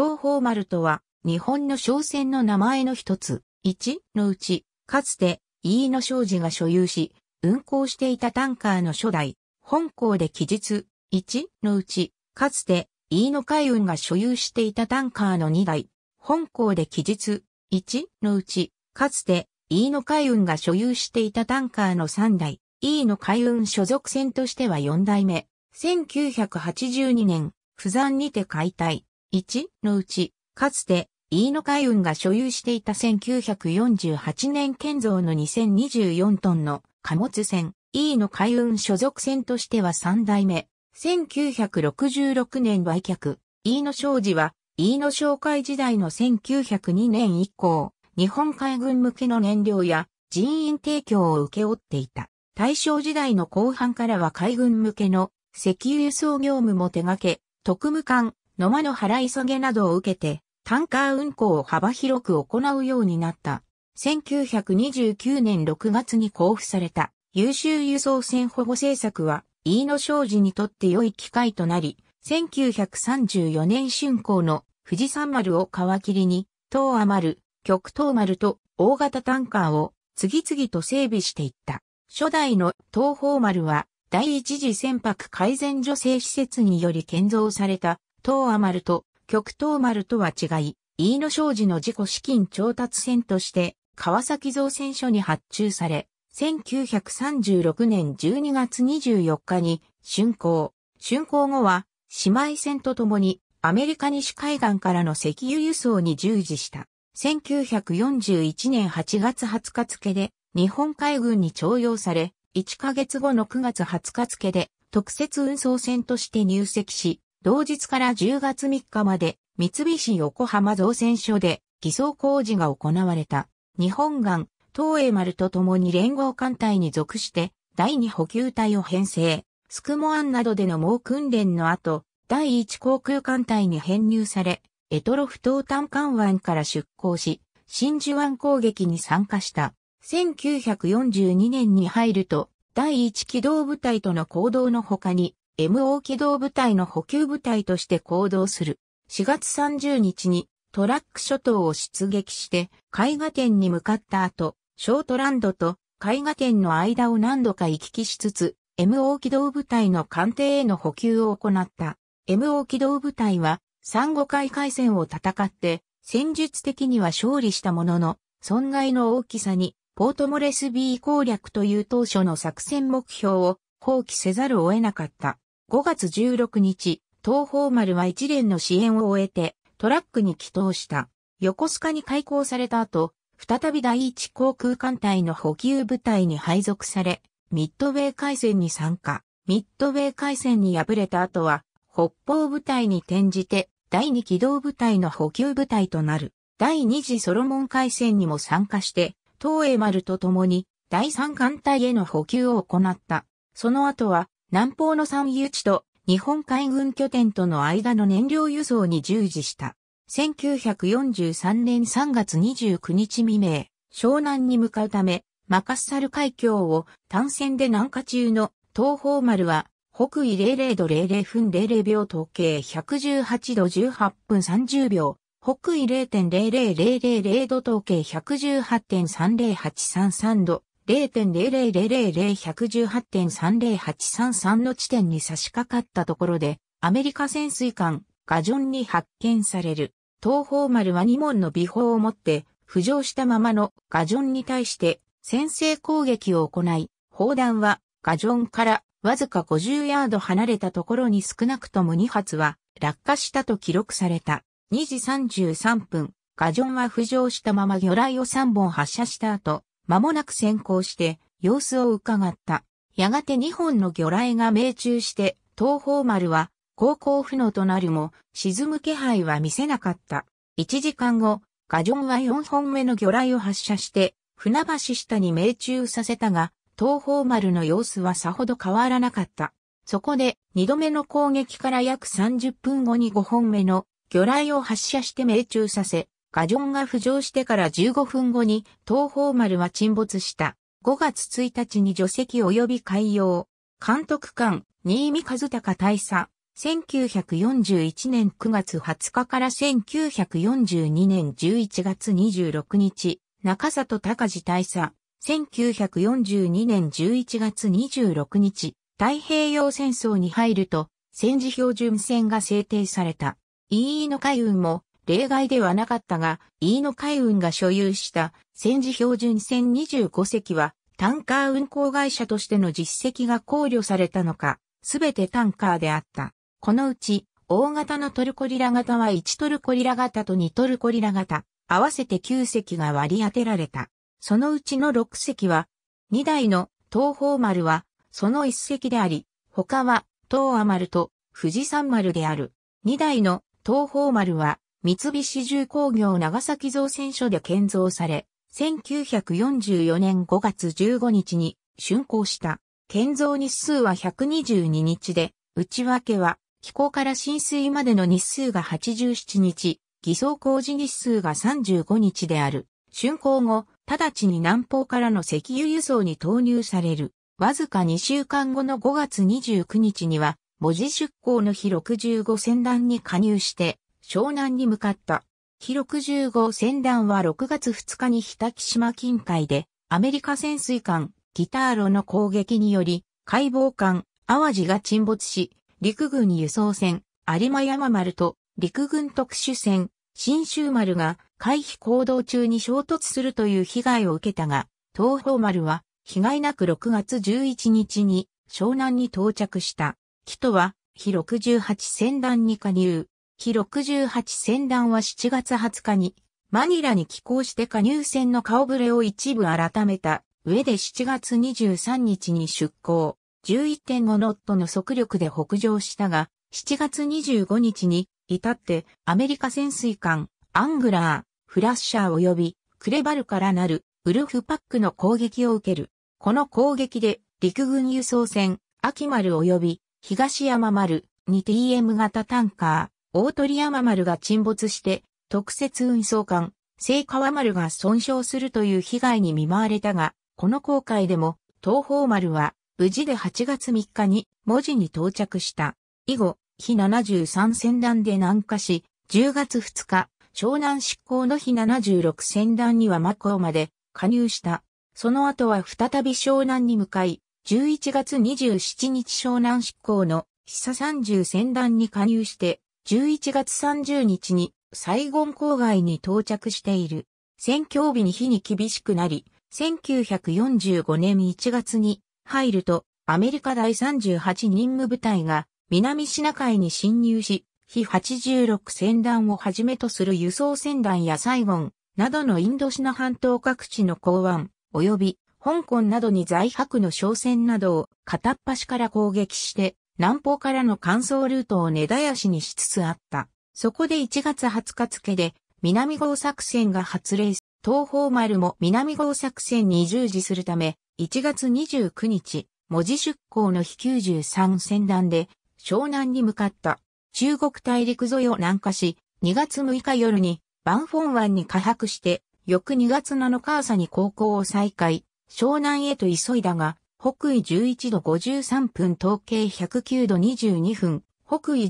東方丸とは、日本の商船の名前の一つ、一のうち、かつて、飯野商事が所有し、運航していたタンカーの初代、本港で記述、一のうち、かつて、飯野海運が所有していたタンカーの2台、本港で記述、1のうち、かつて、飯野海運が所有していたタンカーの3代、飯野海運所属船としては4代目、1982年、不山にて解体。1のうち、かつて、飯野海運が所有していた1948年建造の2024トンの貨物船、飯野海運所属船としては3代目。1966年売却。飯野商事は、飯野商会時代の1902年以降、日本海軍向けの燃料や人員提供を受け負っていた。大正時代の後半からは海軍向けの石油輸送業務も手掛け、特務艦、野間の払い下げなどを受けて、タンカー運行を幅広く行うようになった。1929年6月に交付された優秀輸送船保護政策は、飯野商事にとって良い機会となり、1934年春行の富士山丸を皮切りに、東亜丸、極東丸と大型タンカーを次々と整備していった。初代の東方丸は第一次船舶改善助成施設により建造された東亜丸と極東丸とは違い、飯野商事の自己資金調達船として川崎造船所に発注され、1936年12月24日に竣工。竣工後は姉妹船と共にアメリカ西海岸からの石油輸送に従事した。1941年8月20日付で日本海軍に徴用され、1ヶ月後の9月20日付で特設運送船として入籍し、同日から10月3日まで、三菱横浜造船所で偽装工事が行われた。日本岸、東栄丸と共に連合艦隊に属して、第2補給隊を編成。スクモアンなどでの猛訓練の後、第1航空艦隊に編入され、エトロフ島端艦湾から出港し、真珠湾攻撃に参加した。1942年に入ると、第1機動部隊との行動の他に、MO 機動部隊の補給部隊として行動する。4月30日にトラック諸島を出撃して絵画展に向かった後、ショートランドと絵画展の間を何度か行き来しつつ、MO 機動部隊の艦艇への補給を行った。MO 機動部隊は、産後海海戦を戦って、戦術的には勝利したものの、損害の大きさに、ポートモレス B 攻略という当初の作戦目標を放棄せざるを得なかった。5月16日、東方丸は一連の支援を終えて、トラックに帰投した。横須賀に開港された後、再び第一航空艦隊の補給部隊に配属され、ミッドウェー海戦に参加。ミッドウェー海戦に敗れた後は、北方部隊に転じて、第二機動部隊の補給部隊となる。第二次ソロモン海戦にも参加して、東栄丸と共に、第三艦隊への補給を行った。その後は、南方の産油地と日本海軍拠点との間の燃料輸送に従事した。1943年3月29日未明、湘南に向かうため、マカッサル海峡を単線で南下中の東方丸は、北緯00度00分00秒統計118度18分30秒、北緯0.00000度統計118.30833度、0.0000118.30833の地点に差し掛かったところで、アメリカ潜水艦、ガジョンに発見される。東方丸は2門の美砲を持って、浮上したままのガジョンに対して先制攻撃を行い、砲弾はガジョンからわずか50ヤード離れたところに少なくとも2発は落下したと記録された。2時33分、ガジョンは浮上したまま魚雷を3本発射した後、間もなく先行して様子を伺った。やがて2本の魚雷が命中して、東方丸は航行不能となるも、沈む気配は見せなかった。1時間後、ガジョンは4本目の魚雷を発射して、船橋下に命中させたが、東方丸の様子はさほど変わらなかった。そこで、2度目の攻撃から約30分後に5本目の魚雷を発射して命中させ、ガジョンが浮上してから15分後に東方丸は沈没した。5月1日に除籍及び海洋。監督官、新見和孝大佐。1941年9月20日から1942年11月26日、中里隆治大佐。1942年11月26日、太平洋戦争に入ると、戦時標準戦が制定された。EE の海運も例外ではなかったが、飯野海運が所有した戦時標準船25隻は、タンカー運航会社としての実績が考慮されたのか、すべてタンカーであった。このうち、大型のトルコリラ型は1トルコリラ型と2トルコリラ型、合わせて9隻が割り当てられた。そのうちの6隻は、2台の東方丸は、その1隻であり、他は東亜丸と富士山丸である。2台の東方丸は、三菱重工業長崎造船所で建造され、1944年5月15日に竣工した。建造日数は122日で、内訳は、飛行から浸水までの日数が87日、偽装工事日数が35日である。竣工後、直ちに南方からの石油輸送に投入される。わずか2週間後の5月29日には、文字出港の日65船団に加入して、湘南に向かった。日65船団は6月2日に日滝島近海でアメリカ潜水艦ギターロの攻撃により解剖艦淡路が沈没し陸軍輸送船有馬山丸と陸軍特殊船新州丸が回避行動中に衝突するという被害を受けたが東方丸は被害なく6月11日に湘南に到着した。木とは日68船団に加入。日68船団は7月20日に、マニラに寄港して加入船の顔ぶれを一部改めた上で7月23日に出港、11.5ノットの速力で北上したが、7月25日に、至ってアメリカ潜水艦、アングラー、フラッシャー及びクレバルからなるウルフパックの攻撃を受ける。この攻撃で陸軍輸送船、秋丸及び東山丸に TM 型タンカー、大鳥山丸が沈没して、特設運送艦、聖川丸が損傷するという被害に見舞われたが、この航海でも、東方丸は、無事で8月3日に、文字に到着した。以後、日73船団で南下し、10月2日、湘南執行の日76船団には真っ向まで加入した。その後は再び湘南に向かい、11月27日湘南執行の久30船団に加入して、11月30日にサイゴン郊外に到着している。宣教日に日に厳しくなり、1945年1月に入るとアメリカ第38任務部隊が南シナ海に侵入し、非86戦団をはじめとする輸送船団やサイゴンなどのインドシナ半島各地の港湾及び香港などに在泊の商船などを片っ端から攻撃して南方からの乾燥ルートを根絶やしにしつつあった。そこで1月20日付で、南郷作戦が発令、東方丸も南郷作戦に従事するため、1月29日、文字出港の飛93船団で、湘南に向かった。中国大陸沿いを南下し、2月6日夜に、バンフォン湾に下泊して、翌2月7日朝に航行を再開、湘南へと急いだが、北緯11度53分統計109度22分、北緯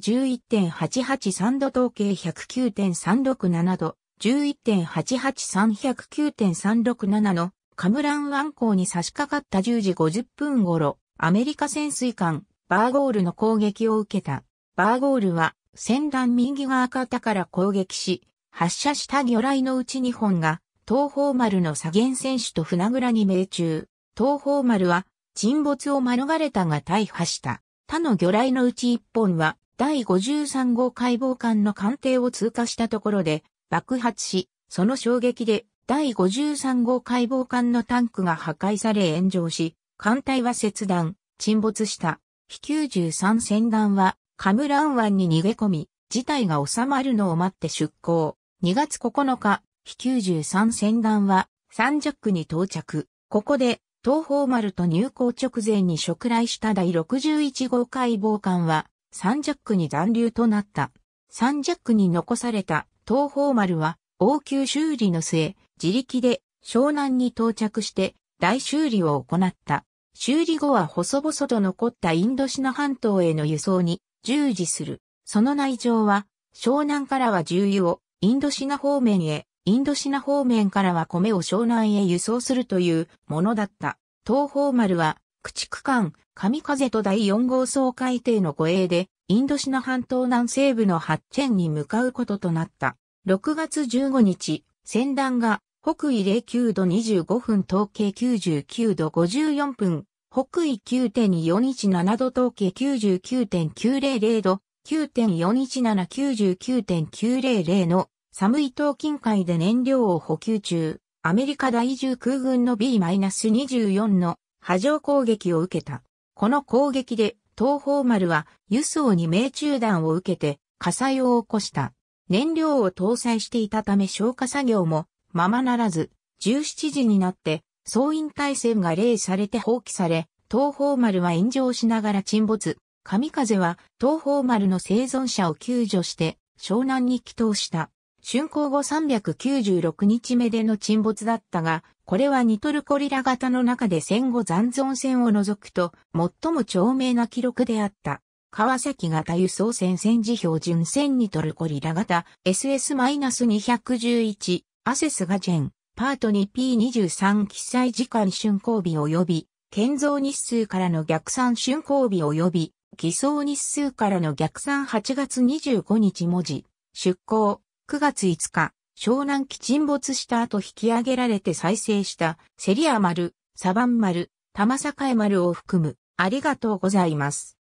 11.883度統計109.367度、11.88309.367のカムラン湾港に差し掛かった10時50分頃、アメリカ潜水艦バーゴールの攻撃を受けた。バーゴールは船団右側方から攻撃し、発射した魚雷のうち2本が東方丸の左舷船首と船倉に命中。東方丸は沈没を免れたが大破した。他の魚雷のうち一本は、第53号解剖艦の艦艇を通過したところで爆発し、その衝撃で第53号解剖艦のタンクが破壊され炎上し、艦隊は切断、沈没した。飛93船団はカムラン湾に逃げ込み、事態が収まるのを待って出港。2月9日、飛93船団はサンジャックに到着。ここで東方丸と入港直前に触来した第61号海防艦は、サンジャックに残留となった。サンジャックに残された東方丸は、応急修理の末、自力で湘南に到着して大修理を行った。修理後は細々と残ったインドシナ半島への輸送に従事する。その内情は、湘南からは重油をインドシナ方面へインドシナ方面からは米を湘南へ輸送するというものだった。東方丸は、駆逐艦、神風と第4号総海艇の護衛で、インドシナ半島南西部のハッチェンに向かうこととなった。6月15日、船団が、北緯09度25分統計99度54分、北緯9.417度統計99.900度、9 4 1 7 9 9 9 0 0の寒い島近海で燃料を補給中、アメリカ第10空軍の B-24 の波状攻撃を受けた。この攻撃で、東方丸は輸送に命中弾を受けて火災を起こした。燃料を搭載していたため消火作業もままならず、17時になって総員体制が例されて放棄され、東方丸は炎上しながら沈没。神風は東方丸の生存者を救助して湘南に帰投した。竣工後396日目での沈没だったが、これはニトルコリラ型の中で戦後残存船を除くと、最も長命な記録であった。川崎型輸送船戦時標準船ニトルコリラ型 SS-211 アセスがジェンパート 2P23 記載時間竣工日及び建造日数からの逆算竣工日及び偽装日数からの逆算8月25日文字出港9月5日、湘南基沈没した後引き上げられて再生したセリア丸、サバン丸、玉栄丸を含むありがとうございます。